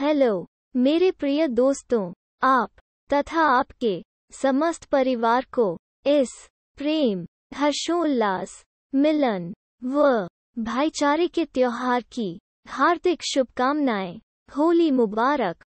hello मेरे प्रिय दोस्तों आप तथा आपके समस्त परिवार को इस प्रेम हर्षोल्लास मिलन व भाईचारे के त्योहार की हार्दिक शुभकामनाएं होली मुबारक